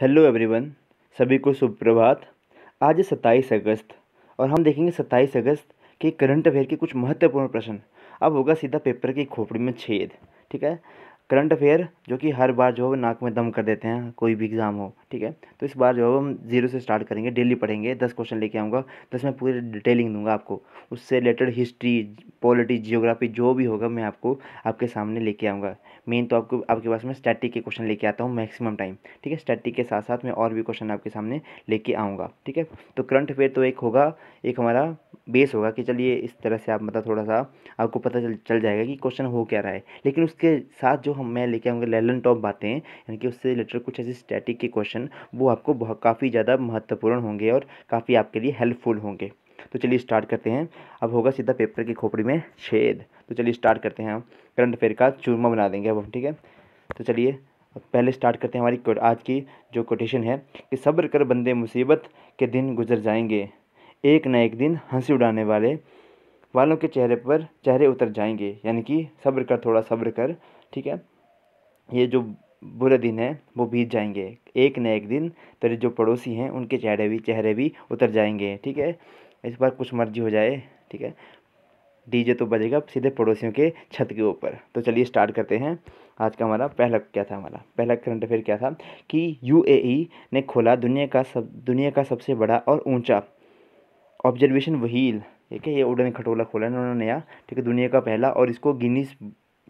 Hello everyone सभी को सुप्रभात आज सत्ताईस अगस्त और हम देखेंगे सत्ताईस अगस्त के करंट अफेयर के कुछ महत्वपूर्ण प्रश्न अब होगा सीधा पेपर की खोपड़ी में छेद ठीक है करंट अफेयर जो कि हर बार जो है नाक में दम कर देते हैं कोई भी एग्ज़ाम हो ठीक है तो इस बार जो है हम जीरो से स्टार्ट करेंगे डेली पढ़ेंगे दस क्वेश्चन लेके आऊँगा दस में पूरी डिटेलिंग दूंगा आपको उससे रिलेटेड हिस्ट्री पॉलिटी जियोग्राफी जो भी होगा मैं आपको आपके सामने लेके आऊँगा मेन तो आपको आपके पास मैं स्टैटिक के क्वेश्चन लेके आता हूँ मैक्सिमम टाइम ठीक है स्टैटिक के साथ साथ मैं और भी क्वेश्चन आपके सामने लेके आऊँगा ठीक है तो करंट अफेयर तो एक होगा एक हमारा बेस होगा कि चलिए इस तरह से आप मतलब थोड़ा सा आपको पता चल चल जाएगा कि क्वेश्चन हो क्या रहा है लेकिन उसके साथ जो हम मैं लेके आऊँगा लेलन टॉप बातें यानी कि उससे रिलेटेड कुछ ऐसे स्टैटिक के क्वेश्चन वो आपको बहुत काफ़ी ज़्यादा महत्वपूर्ण होंगे और काफ़ी आपके लिए हेल्पफुल होंगे तो चलिए स्टार्ट करते हैं अब होगा सीधा पेपर की खोपड़ी में छेद तो चलिए स्टार्ट करते हैं हम करंट अफेयर का चूरमा बना देंगे अब हम ठीक है तो चलिए पहले स्टार्ट करते हैं हमारी आज की जो कोटेशन है कि सब्र कर बंदे मुसीबत के दिन गुजर जाएंगे एक न एक दिन हंसी उड़ाने वाले वालों के चेहरे पर चेहरे उतर जाएंगे यानी कि सब्र कर थोड़ा सब्र कर ठीक है ये जो बुरे दिन हैं वो बीत जाएंगे एक न एक दिन तेरे जो पड़ोसी हैं उनके चेहरे भी चेहरे भी उतर जाएंगे ठीक है इस बार कुछ मर्जी हो जाए ठीक है डीजे तो बजेगा सीधे पड़ोसियों के छत के ऊपर तो चलिए स्टार्ट करते हैं आज का हमारा पहला क्या था हमारा पहला करंट अफेयर क्या था कि यूएई ने खोला दुनिया का सब दुनिया का सबसे बड़ा और ऊंचा ऑब्जर्वेशन वहील ठीक है ये उडन खटोला खोला है उन्होंने नया ठीक है दुनिया का पहला और इसको गिनीस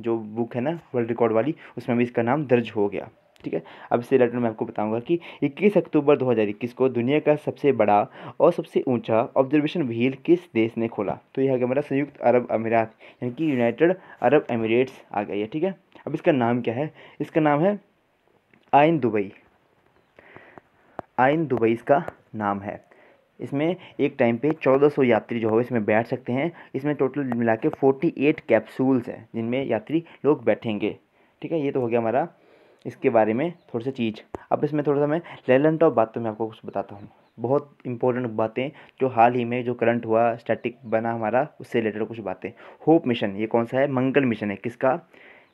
जो बुक है ना वर्ल्ड रिकॉर्ड वाली उसमें भी इसका नाम दर्ज हो गया ठीक है अब इससे रिलेटेड मैं आपको बताऊंगा कि 21 अक्टूबर 2021 को दुनिया का सबसे बड़ा और सबसे ऊंचा ऑब्जर्वेशन व्हील किस देश ने खोला तो यह आ गया संयुक्त अरब अमीरात यानी कि यूनाइटेड अरब अमीरेट्स आ गई है ठीक है अब इसका नाम क्या है इसका नाम है आयन दुबई आयन दुबई इसका नाम है इसमें एक टाइम पे 1400 यात्री जो हो इसमें बैठ सकते हैं इसमें टोटल मिला के फोर्टी एट कैप्सूल्स हैं जिनमें यात्री लोग बैठेंगे ठीक है ये तो हो गया हमारा इसके बारे में थोड़ी सी चीज़ अब इसमें थोड़ा सा मैं लेलेंट ऑफ बातों में आपको कुछ बताता हूँ बहुत इंपॉर्टेंट बातें जो हाल ही में जो करंट हुआ स्टैटिक बना हमारा उससे रिलेटेड कुछ बातें होप मिशन ये कौन सा है मंगल मिशन है किसका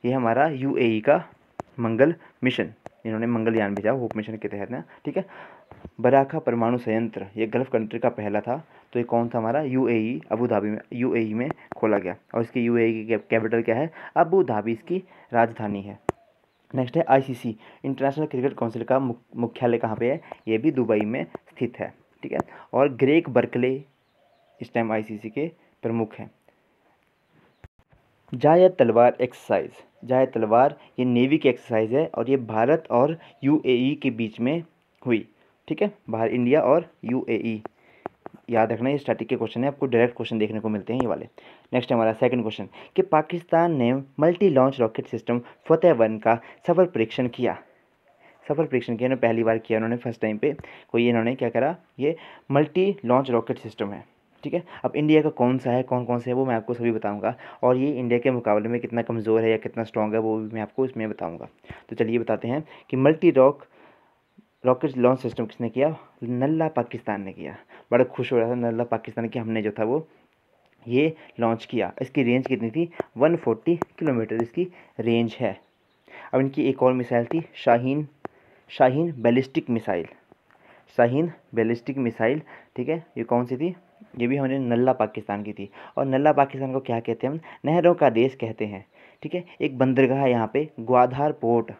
ये हमारा यूएई e का मंगल मिशन इन्होंने मंगलयान भेजा होप मिशन के तहत ना ठीक है बराखा परमाणु संयंत्र ये गल्फ़ कंट्री का पहला था तो ये कौन सा हमारा U A E Abu Dhabi में यू ए ई में खोला गया और इसकी यू ए e की कैपिटल क्या है अबू धाबी इसकी राजधानी है नेक्स्ट है आईसीसी इंटरनेशनल क्रिकेट काउंसिल का मुख्यालय कहाँ पे है ये भी दुबई में स्थित है ठीक है और ग्रेक बर्कले इस टाइम आई के प्रमुख हैं जाया तलवार एक्सरसाइज जाया तलवार ये नेवी की एक्सरसाइज है और ये भारत और यूएई e के बीच में हुई ठीक है बाहर इंडिया और यू e। याद रखना ये स्टैटिक के क्वेश्चन है आपको डायरेक्ट क्वेश्चन देखने को मिलते हैं ये वाले नेक्स्ट हमारा सेकंड क्वेश्चन कि पाकिस्तान ने multi launch rocket system Fateh one का सफल परीक्षण किया सफल परीक्षण किया उन्होंने पहली बार किया उन्होंने फर्स्ट टाइम पे कोई इन्होंने क्या करा ये मल्टी लॉन्च रॉकेट सिस्टम है ठीक है अब इंडिया का कौन सा है कौन कौन सा है वो मैं आपको सभी बताऊंगा और ये इंडिया के मुकाबले में कितना कमज़ोर है या कितना स्ट्रॉन्ग है वो भी मैं आपको इसमें बताऊंगा तो चलिए बताते हैं कि multi rock rocket launch system किसने किया नल्ला पाकिस्तान ने किया बड़ा खुश हो रहा था नल्ला पाकिस्तान की हमने जो था वो ये लॉन्च किया इसकी रेंज कितनी थी 140 किलोमीटर इसकी रेंज है अब इनकी एक और मिसाइल थी Shaheen Shaheen ballistic missile Shaheen ballistic missile ठीक है ये कौन सी थी ये भी हमने नल्ला पाकिस्तान की थी और नल्ला पाकिस्तान को क्या कहते हैं हम नहरों का देश कहते हैं ठीक है एक बंदरगाह है यहाँ पे ग्वाधार पोर्ट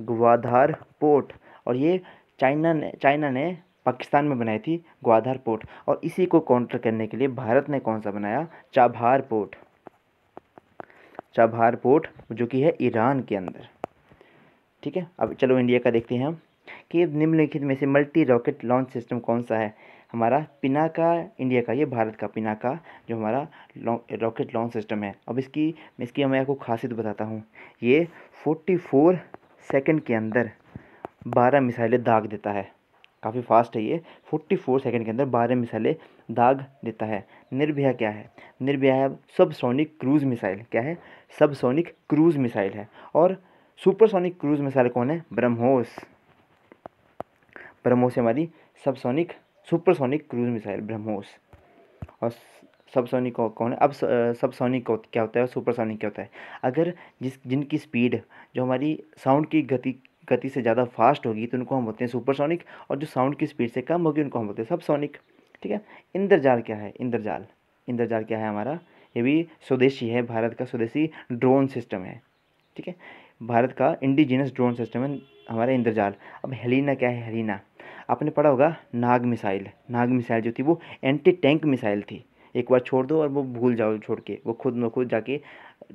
ग्वाधार पोर्ट और ये चाइना ने चाइना ने पाकिस्तान में बनाई थी ग्वाधार पोर्ट और इसी को काउंटर करने के लिए भारत ने कौन सा बनाया चाबहार पोर्ट चाबहार पोर्ट जो कि है ईरान के अंदर ठीक है अब चलो इंडिया का देखते हैं हम कि निम्नलिखित में से मल्टी रॉकेट लॉन्च सिस्टम कौन सा है हमारा पिनाका इंडिया का ये भारत का पिनाका जो हमारा रॉकेट लॉन्च सिस्टम है अब इसकी इसकी मैं आपको खासियत बताता हूँ ये फोर्टी फोर सेकंड के अंदर बारह मिसाइलें दाग देता है काफ़ी फास्ट है ये फोर्टी फोर सेकेंड के अंदर बारह मिसाइलें दाग देता है निर्भया क्या है निर्भया है सब सोनिक क्रूज़ मिसाइल क्या है सब सोनिक क्रूज़ मिसाइल है और सुपरसोनिक क्रूज़ मिसाइल कौन है ब्रह्मोस ब्रह्मोस हमारी subsonic supersonic cruise missile BrahMos और सबसोनिक कौन है अब सबसोनिक क्या होता है सुपरसोनिक क्या होता है अगर जिस जिनकी स्पीड जो हमारी साउंड की गति गति से ज़्यादा फास्ट होगी तो उनको हम बोलते हैं सुपरसोनिक और जो साउंड की स्पीड से कम होगी उनको हम बोलते हैं सबसोनिक ठीक है इंद्रजाल क्या है इंद्रजाल इंद्रजाल क्या है हमारा ये भी स्वदेशी है भारत का स्वदेशी ड्रोन सिस्टम है ठीक है भारत का इंडिजिनस ड्रोन सिस्टम है हमारा इंद्रजाल अब हेलिना क्या है हेलिना आपने पढ़ा होगा नाग मिसाइल नाग मिसाइल जो थी वो एंटी टैंक मिसाइल थी एक बार छोड़ दो और वो भूल जाओ छोड़ के वो खुद में खुद जाके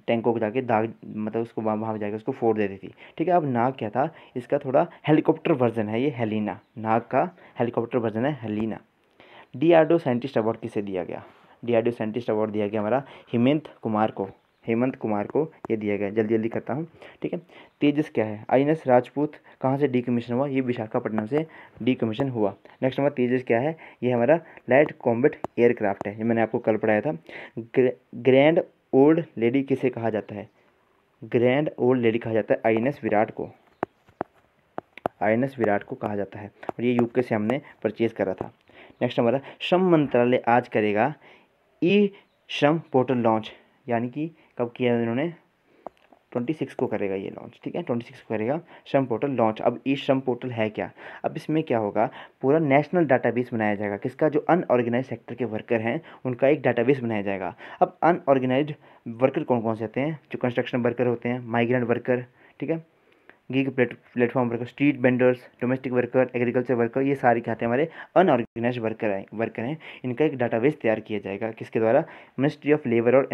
टैंकों को जाके दाग मतलब उसको वहाँ वहाँ जाके उसको फोड़ देती थी ठीक है अब नाग क्या था इसका थोड़ा हेलीकॉप्टर वर्जन है ये हेलिना नाग का हेलीकॉप्टर वर्जन है Helina D R D O scientist award किसे दिया गया डी आर साइंटिस्ट अवार्ड दिया गया हमारा हिमेंत कुमार को हेमंत कुमार को ये दिया गया जल्दी जल्दी करता हूँ ठीक है तेजस क्या है आई राजपूत कहाँ से डी कमीशन हुआ ये विशाखापट्टनम से डी कमीशन हुआ नेक्स्ट हमारा तेजस क्या है ये हमारा लाइट कॉम्बेट एयरक्राफ्ट है ये मैंने आपको कल पढ़ाया था ग्रैंड ओल्ड लेडी किसे कहा जाता है ग्रैंड ओल्ड लेडी कहा जाता है आई विराट को आई विराट को कहा जाता है और ये यूके से हमने परचेज़ करा था नेक्स्ट हमारा श्रम मंत्रालय आज करेगा ई श्रम पोर्टल लॉन्च यानी कि कब किया है इन्होंने ट्वेंटी सिक्स को करेगा ये लॉन्च ठीक है ट्वेंटी सिक्स को करेगा श्रम पोर्टल लॉन्च अब ई श्रम पोर्टल है क्या अब इसमें क्या होगा पूरा नेशनल डाटाबेस बनाया जाएगा किसका जो अनऑर्गेनाइज सेक्टर के वर्कर हैं उनका एक डाटाबेस बनाया जाएगा अब अनऑर्गेनाइज वर्कर कौन कौन से होते हैं जो कंस्ट्रक्शन वर्कर होते हैं माइग्रेंट वर्कर ठीक है gig platform worker street vendors domestic worker agriculture worker ये सारे क्या हमारे अनऑर्गेनाइज वर्कर हैं वर्कर हैं इनका एक डाटाबेस तैयार किया जाएगा किसके द्वारा मिनिस्ट्री ऑफ लेबर और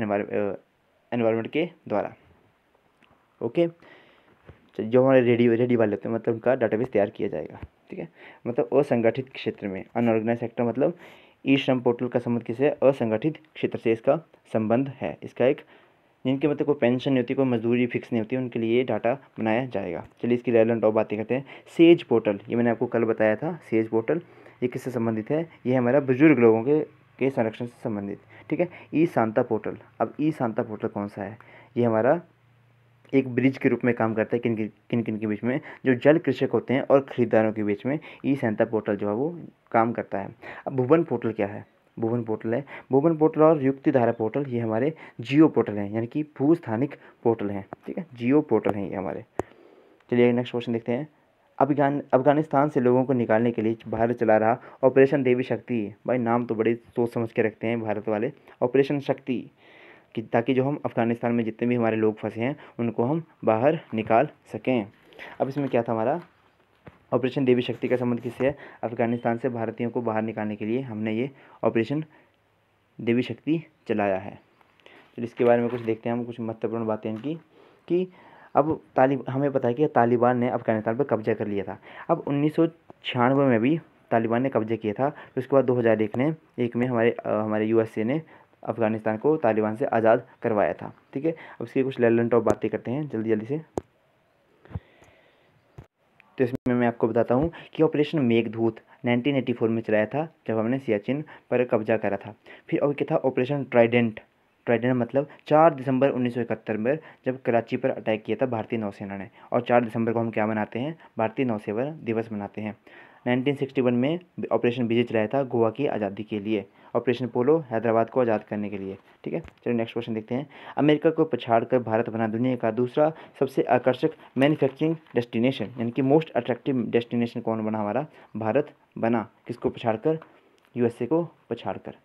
एनवायरनमेंट के द्वारा ओके तो जो हमारे रेडी रेडी वाले होते हैं मतलब उनका डाटाबेस तैयार किया जाएगा ठीक है मतलब असंगठित क्षेत्र में अनऑर्गेनाइज सेक्टर मतलब ई श्रम पोर्टल का संबंध किसे असंगठित क्षेत्र से इसका संबंध है इसका एक जिनके मतलब कोई पेंशन नहीं होती कोई मजदूरी फिक्स नहीं होती उनके लिए डाटा बनाया जाएगा चलिए इसकी रेलेंट और बातें करते हैं सेज पोर्टल ये मैंने आपको कल बताया था सेज पोर्टल ये किससे संबंधित है ये हमारा बुजुर्ग लोगों के के संरक्षण से संबंधित ठीक है ई शांता पोर्टल अब ई शांता पोर्टल कौन सा है ये हमारा एक ब्रिज के रूप में काम करता है किन किन किन के बीच में जो जल कृषक होते हैं और खरीदारों के बीच में ई सैंता पोर्टल जो है वो काम करता है अब भुवन पोर्टल क्या है भुवन पोर्टल है भुवन पोर्टल और युक्ति धारा पोर्टल ये हमारे जियो पोर्टल हैं यानी कि भूस्थानिक पोर्टल हैं ठीक है जियो पोर्टल हैं ये हमारे चलिए नेक्स्ट क्वेश्चन देखते हैं अफगान अफगानिस्तान से लोगों को निकालने के लिए भारत चला रहा ऑपरेशन देवी शक्ति भाई नाम तो बड़े सोच समझ के रखते हैं भारत वाले ऑपरेशन शक्ति कि ताकि जो हम अफ़गानिस्तान में जितने भी हमारे लोग फंसे हैं उनको हम बाहर निकाल सकें अब इसमें क्या था हमारा ऑपरेशन देवी शक्ति का संबंध किससे है अफ़गानिस्तान से भारतीयों को बाहर निकालने के लिए हमने ये ऑपरेशन देवी शक्ति चलाया है फिर इसके बारे में कुछ देखते हैं हम कुछ महत्वपूर्ण बातें इनकी कि अब तालिब हमें पता है कि तालिबान ने अफ़गानिस्तान पर कब्ज़ा कर लिया था अब उन्नीस सौ छियानवे में भी तालिबान ने कब्ज़ा किया था तो उसके बाद दो हज़ार एक ने एक में हमारे हमारे यू एस ए ने अफ़गानिस्तान को तालिबान से आज़ाद करवाया था ठीक है अब इसके कुछ लेलन टॉप बातें करते हैं जल्दी जल्दी से तो इसमें मैं आपको बताता हूँ कि ऑपरेशन एटी 1984 में चलाया था जब हमने सियाचिन पर कब्जा करा था फिर और क्या था ऑपरेशन ट्राइडेंट ट्राइडेंट मतलब चार दिसंबर उन्नीस में जब कराची पर अटैक किया था भारतीय नौसेना ने और चार दिसंबर को हम क्या मनाते हैं भारतीय नौसेवा दिवस मनाते हैं 1961 में ऑपरेशन विजय चलाया था गोवा की आज़ादी के लिए ऑपरेशन पोलो हैदराबाद को आज़ाद करने के लिए ठीक है चलो नेक्स्ट क्वेश्चन देखते हैं अमेरिका को पछाड़ कर भारत बना दुनिया का दूसरा सबसे आकर्षक मैन्युफैक्चरिंग डेस्टिनेशन यानी कि मोस्ट अट्रैक्टिव डेस्टिनेशन कौन बना हमारा भारत बना किसको पछाड़ कर यूएसए को पछाड़ कर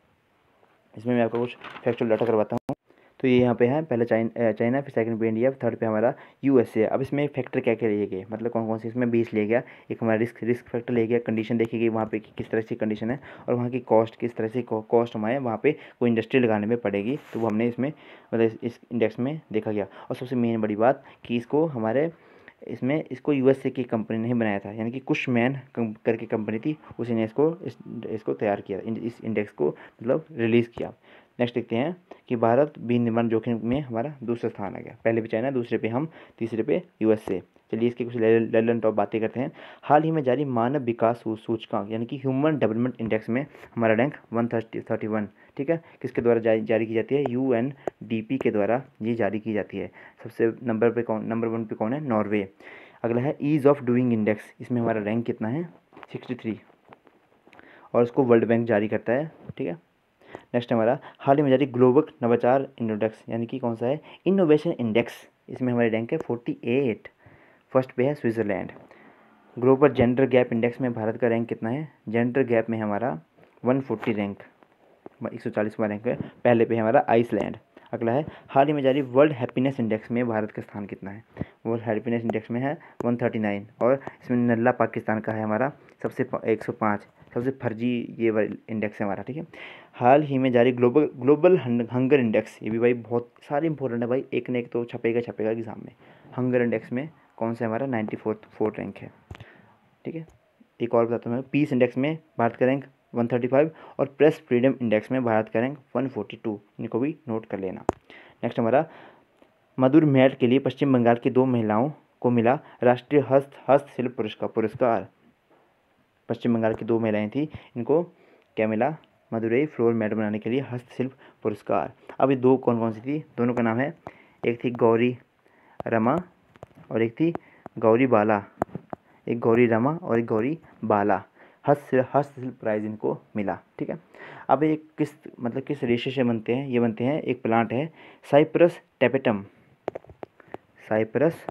इसमें मैं आपको कुछ फैक्चुअल डाटा करवाता हूँ तो ये यहाँ पे है पहले चाइना चाइना फिर सेकंड पे इंडिया थर्ड पे हमारा यूएसए अब इसमें फैक्टर क्या क्या लिए गए मतलब कौन कौन से इसमें बीस ले गया एक हमारा रिस्क रिस्क फैक्टर ले गया कंडीशन देखी गई वहाँ पे कि किस तरह से कंडीशन है और वहाँ की कॉस्ट किस तरह से कॉस्ट हमारे वहाँ पे कोई इंडस्ट्री लगाने में पड़ेगी तो वो हमने इसमें मतलब इस इंडेक्स में देखा गया और सबसे मेन बड़ी बात कि इसको हमारे इसमें इसको यूएसए की कंपनी ने ही बनाया था यानी कि कुछ मैन करके कंपनी थी उसी ने इसको इस, इसको तैयार किया इस इंडेक्स को मतलब रिलीज़ किया नेक्स्ट देखते हैं कि भारत विनिर्माण जोखिम में हमारा दूसरा स्थान आ गया पहले पे चाइना दूसरे पे हम तीसरे पे यूएसए चलिए इसकी कुछ लेलन टॉप बातें करते हैं हाल ही में जारी मानव विकास सूचकांक यानी कि ह्यूमन डेवलपमेंट इंडेक्स में हमारा रैंक वन थर्टी वन ठीक है किसके द्वारा जारी, जारी की जाती है यू एन डी पी के द्वारा ये जारी की जाती है सबसे नंबर पर कौन नंबर वन पे कौन है नॉर्वे अगला है ईज़ ऑफ डूइंग इंडेक्स इसमें हमारा रैंक कितना है सिक्सटी थ्री और इसको वर्ल्ड बैंक जारी करता है ठीक है नेक्स्ट हमारा हाल ही में जारी ग्लोबल नवाचार इंडोडेक्स यानी कि कौन सा है इनोवेशन इंडेक्स इसमें हमारी रैंक है फोर्टी एट फर्स्ट पे है Switzerland global gender gap index में भारत का रैंक कितना है जेंडर गैप में हमारा वन फोर्टी रैंक एक सौ चालीसवा रैंक है पहले पे है हमारा आइसलैंड अगला है हाल ही में जारी वर्ल्ड हैप्पीनेस इंडेक्स में भारत का स्थान कितना है वर्ल्ड हैप्पीनेस इंडेक्स में है 139 और इसमें नल्ला पाकिस्तान का है हमारा सबसे पाँच सबसे फर्जी ये इंडेक्स है हमारा ठीक है हाल ही में जारी ग्लोबल ग्लोबल हंगर इंडेक्स ये भी भाई बहुत सारे इंपॉर्टेंट है भाई एक ने एक तो छपेगा छपेगा एग्जाम में हंगर इंडेक्स में कौन सा हमारा नाइन्टी फोर्थ फोर्थ रैंक है ठीक है एक और बताता हूँ पीस इंडेक्स में भारत का रैंक 135 और प्रेस फ्रीडम इंडेक्स में भारत का रैंक 142 इनको भी नोट कर लेना नेक्स्ट हमारा मधुर मेहर के लिए पश्चिम बंगाल की दो महिलाओं को मिला राष्ट्रीय हस्त हस्तशिल्प पुरस्कार पुरस्कार पश्चिम बंगाल की दो महिलाएं थी इनको क्या मिला मधुरई फ्लोर मैट बनाने के लिए हस्तशिल्प पुरस्कार अब ये दो कौन कौन सी थी दोनों का नाम है एक थी गौरी रमा और एक थी गौरी बाला एक गौरी रमा और एक गौरी बाला हस्त हस्तशिल्प प्राइज इनको मिला ठीक है अब ये किस मतलब किस रेशे से बनते हैं ये बनते हैं एक प्लांट है साइप्रस टेपेटम साइप्रस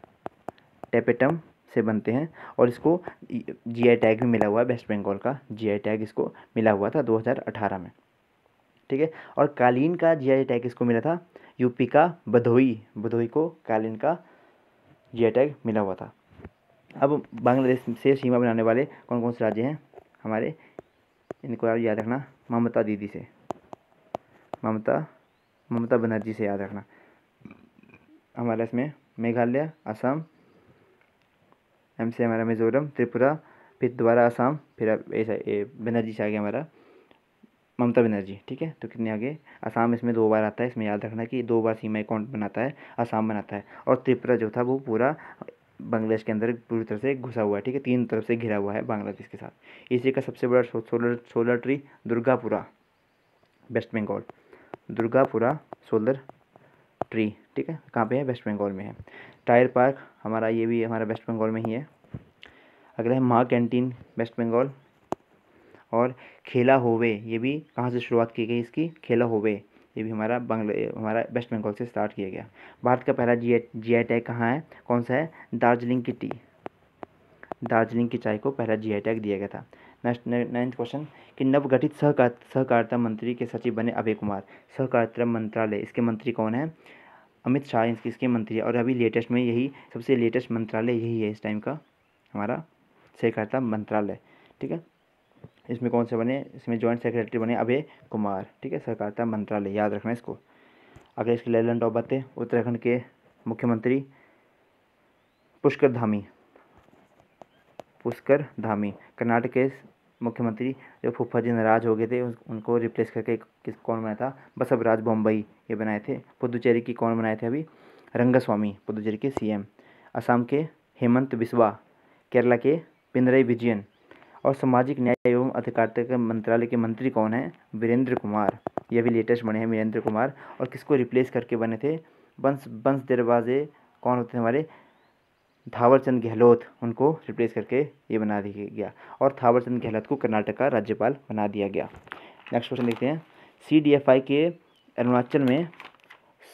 टेपेटम से बनते हैं और इसको जीआई टैग भी मिला हुआ है वेस्ट बंगाल का जीआई टैग इसको मिला हुआ था 2018 में ठीक है और कालीन का जीआई टैग इसको मिला था यूपी का बधोई बधोई को कालीन का जी टैग मिला हुआ था अब बांग्लादेश से सीमा बनाने वाले कौन कौन से राज्य हैं हमारे इनको आप याद रखना ममता दीदी से ममता ममता बनर्जी से याद रखना हमारा इसमें मेघालय असम एम से हमारा मिजोरम त्रिपुरा फिर दोबारा असम फिर ऐसा बनर्जी से आ गया हमारा ममता बनर्जी ठीक है तो कितने आगे असम इसमें दो बार आता है इसमें याद रखना कि दो बार सीमा अकाउंट बनाता है असम बनाता है और त्रिपुरा जो था वो पूरा बांग्लादेश के अंदर पूरी तरह से घुसा हुआ है ठीक है तीन तरफ से घिरा हुआ है बांग्लादेश के साथ इसी का सबसे बड़ा solar solar tree Durgapura West Bengal Durgapura solar tree ठीक है कहाँ पे है वेस्ट बंगाल में है टायर पार्क हमारा ये भी हमारा वेस्ट बंगाल में ही है अगला है माँ कैंटीन वेस्ट बंगाल और खेला होवे ये भी कहाँ से शुरुआत की गई इसकी खेला होवे ये भी हमारा बंगला हमारा वेस्ट बंगाल से स्टार्ट किया गया भारत का पहला जी जी आई टैग कहाँ है कौन सा है दार्जिलिंग की टी दार्जिलिंग की चाय को पहला जी आई टैग दिया गया था नेक्स्ट नाइन्थ क्वेश्चन कि नवगठित सहकार सहकारिता मंत्री के सचिव बने अभय कुमार सहकारिता मंत्रालय इसके मंत्री कौन है अमित शाह इसके इसके मंत्री और अभी लेटेस्ट में यही सबसे लेटेस्ट मंत्रालय यही है इस टाइम का हमारा सहकारिता मंत्रालय ठीक है इसमें कौन से बने इसमें जॉइंट सेक्रेटरी बने अभय कुमार ठीक है सहकारिता मंत्रालय याद रखना इसको अगर इसके लेलन टॉप बातें उत्तराखंड के मुख्यमंत्री पुष्कर धामी पुष्कर धामी कर्नाटक के मुख्यमंत्री जो फुफा जी नाराज हो गए थे उनको रिप्लेस करके किस कौन बनाया था बसवराज बम्बई ये बनाए थे पुदुचेरी की कौन बनाए थे अभी रंगास्वामी पुदुचेरी के सीएम असम के हेमंत बिस्वा केरला के पिंदरई विजयन और सामाजिक न्याय एवं अधिकारिता के मंत्रालय के मंत्री कौन हैं वीरेंद्र कुमार ये भी लेटेस्ट बने हैं वीरेंद्र कुमार और किसको रिप्लेस करके बने थे बंस बंस दरवाजे कौन होते हैं हमारे थावरचंद गहलोत उनको रिप्लेस करके ये बना दिया गया और थावरचंद गहलोत को कर्नाटक का राज्यपाल बना दिया गया नेक्स्ट क्वेश्चन देखते हैं सी के अरुणाचल में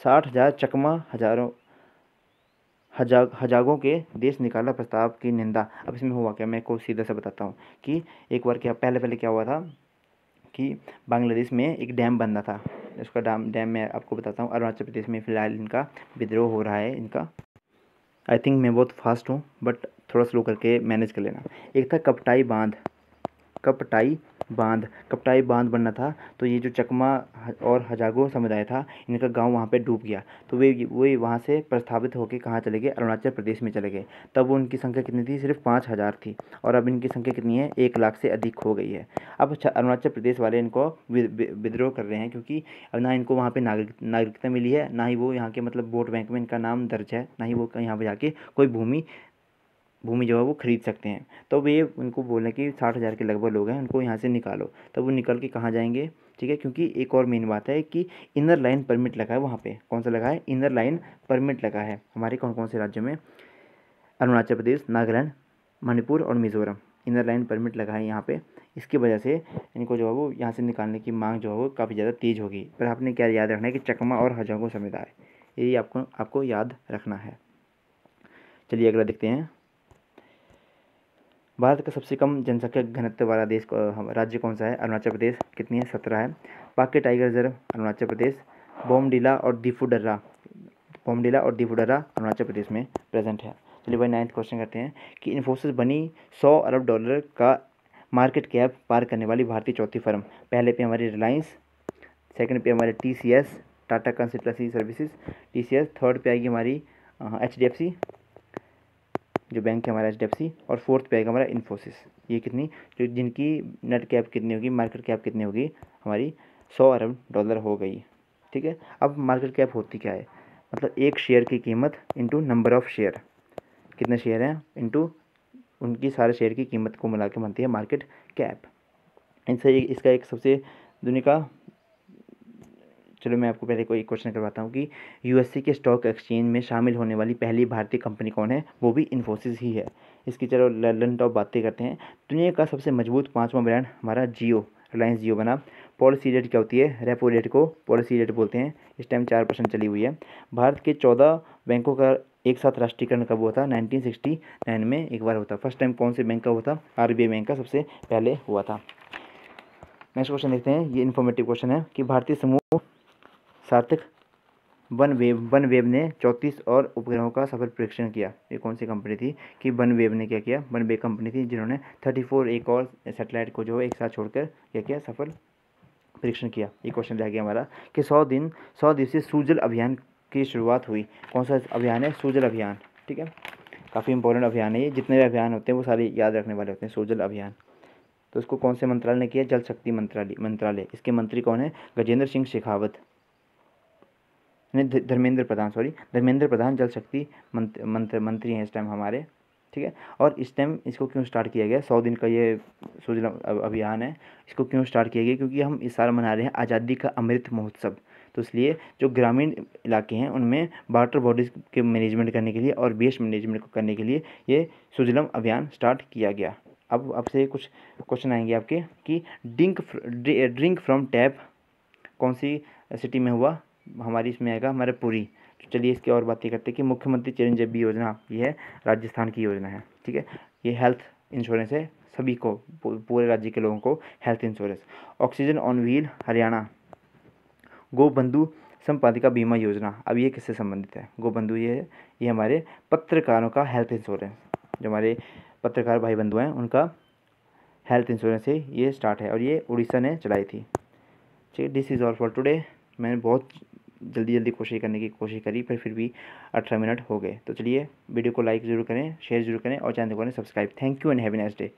साठ हज़ार चकमा हज़ारों हजाग हजागों के देश निकाला प्रस्ताव की निंदा अब इसमें हुआ क्या मैं को सीधा से बताता हूँ कि एक बार क्या पहले पहले क्या हुआ था कि बांग्लादेश में एक डैम बनना था उसका डैम डैम मैं आपको बताता हूँ अरुणाचल प्रदेश में फ़िलहाल इनका विद्रोह हो रहा है इनका आई थिंक मैं बहुत फास्ट हूँ बट थोड़ा स्लो करके मैनेज कर लेना एक था कपटाई बांध कपटाई बांध कपटाई बांध बनना था तो ये जो चकमा और हजागो समुदाय था इनका गांव वहाँ पे डूब गया तो वे वे वहाँ से प्रस्थापित होकर कहाँ चले गए अरुणाचल प्रदेश में चले गए तब उनकी संख्या कितनी थी सिर्फ पाँच हज़ार थी और अब इनकी संख्या कितनी है एक लाख से अधिक हो गई है अब अच्छा, अरुणाचल प्रदेश वाले इनको विद्रोह कर रहे हैं क्योंकि अब ना इनको वहाँ पर नागरिक नागरिकता मिली है ना ही वो यहाँ के मतलब वोट बैंक में इनका नाम दर्ज है ना ही वो यहाँ पर जाके कोई भूमि भूमि जो है वो खरीद सकते हैं तब तो ये उनको बोलें कि साठ हज़ार के लगभग लोग हैं उनको यहाँ से निकालो तब वो निकल के कहाँ जाएंगे ठीक है क्योंकि एक और मेन बात है कि इनर लाइन परमिट लगा है वहाँ पे कौन सा लगा है इनर लाइन परमिट लगा है हमारे कौन कौन से राज्यों में अरुणाचल प्रदेश नागालैंड मणिपुर और मिज़ोरम इनर लाइन परमिट लगा है यहाँ पर इसकी वजह से इनको जो है वो यहाँ से निकालने की मांग जो है वो काफ़ी ज़्यादा तेज़ होगी पर आपने क्या याद रखना है कि चकमा और हजों को समझदार यही आपको आपको याद रखना है चलिए अगला देखते हैं भारत का सबसे कम जनसंख्या घनत्व वाला देश राज्य कौन सा है अरुणाचल प्रदेश कितनी है सत्रह है पाके टाइगर रिजर्व अरुणाचल प्रदेश बोमडीला और डर्रा बोमडीला और डर्रा अरुणाचल प्रदेश में प्रेजेंट है चलिए भाई नाइन्थ क्वेश्चन करते हैं कि इन्फोसिस बनी सौ अरब डॉलर का मार्केट कैप पार करने वाली भारतीय चौथी फर्म पहले पे हमारी रिलायंस सेकंड पे हमारे T Tata consultancy services T third पे आएगी हमारी एच डी एफ सी जो बैंक है हमारा एच और फोर्थ पे आएगा हमारा इन्फोसिस ये कितनी जो जिनकी नेट कैप कितनी होगी मार्केट कैप कितनी होगी हमारी सौ अरब डॉलर हो गई ठीक है अब मार्केट कैप होती क्या है मतलब एक शेयर की कीमत इंटू नंबर ऑफ़ शेयर कितने शेयर हैं इंटू उनकी सारे शेयर की कीमत को मिला के बनती है मार्केट कैप इनसे इसका एक सबसे दुनिया का चलो मैं आपको पहले कोई क्वेश्चन करवाता हूँ कि यूएससी के स्टॉक एक्सचेंज में शामिल होने वाली पहली भारतीय कंपनी कौन है वो भी इन्फोसिस ही है इसकी चलो लंडन टॉप बातें करते हैं दुनिया का सबसे मजबूत पाँचवा ब्रांड हमारा जियो रिलायंस जियो बना पॉलिसी रेट क्या होती है रेपो रेट को पॉलिसी रेट बोलते हैं इस टाइम चार परसेंट चली हुई है भारत के चौदह बैंकों का एक साथ राष्ट्रीयकरण कब हुआ था 1969 में एक बार होता फर्स्ट टाइम कौन से बैंक का हुआ था आर बैंक का सबसे पहले हुआ था नेक्स्ट क्वेश्चन देखते हैं ये इन्फॉर्मेटिव क्वेश्चन है कि भारतीय समूह सार्थक वन वन वेब ने चौंतीस और उपग्रहों का सफल परीक्षण किया ये कौन सी कंपनी थी कि वन वेब ने क्या किया वन वनवेव कंपनी थी जिन्होंने थर्टी फोर एक और सेटेलाइट को जो है एक साथ छोड़कर क्या किया सफल परीक्षण किया ये क्वेश्चन रह गया हमारा कि सौ दिन सौ दिवसीय सूजल अभियान की शुरुआत हुई कौन सा अभियान है सूजल अभियान ठीक है काफ़ी इंपॉर्टेंट अभियान है ये जितने भी अभियान होते हैं वो सारे याद रखने वाले होते हैं सूजल अभियान तो इसको कौन से मंत्रालय ने किया जल शक्ति मंत्रालय मंत्रालय इसके मंत्री कौन है गजेंद्र सिंह शेखावत यानी धर्मेंद्र प्रधान सॉरी धर्मेंद्र प्रधान जल शक्ति मंत्र मंत्री हैं इस टाइम हमारे ठीक है और इस टाइम इसको क्यों स्टार्ट किया गया सौ दिन का ये सूर्य अभियान है इसको क्यों स्टार्ट किया गया क्योंकि हम इस साल मना रहे हैं आज़ादी का अमृत महोत्सव तो इसलिए जो ग्रामीण इलाके हैं उनमें वाटर बॉडीज़ के मैनेजमेंट करने के लिए और वेस्ट मैनेजमेंट को करने के लिए ये सुजलम अभियान स्टार्ट किया गया अब आपसे कुछ क्वेश्चन आएंगे आपके कि ड्रिंक ड्रिंक फ्रॉम टैप कौन सी सिटी में हुआ हमारी इसमें आएगा हमारे पूरी तो चलिए इसकी और बातें करते हैं कि मुख्यमंत्री चिरंजीवी योजना ये है राजस्थान की योजना है ठीक है ये हेल्थ इंश्योरेंस है सभी को पूरे राज्य के लोगों को health insurance oxygen on wheel Haryana गोबंधु संपादिका बीमा योजना अब ये किससे संबंधित है गोबंधु ये है ये हमारे पत्रकारों का हेल्थ इंश्योरेंस जो हमारे पत्रकार भाई बंधु हैं उनका हेल्थ इंश्योरेंस है ये स्टार्ट है और ये उड़ीसा ने चलाई थी ठीक है this is all for today मैंने बहुत जल्दी जल्दी कोशिश करने की कोशिश करी पर फिर भी अठारह मिनट हो गए तो चलिए वीडियो को लाइक ज़रूर करें शेयर ज़रूर करें और चैनल को करें subscribe thank you and have a next day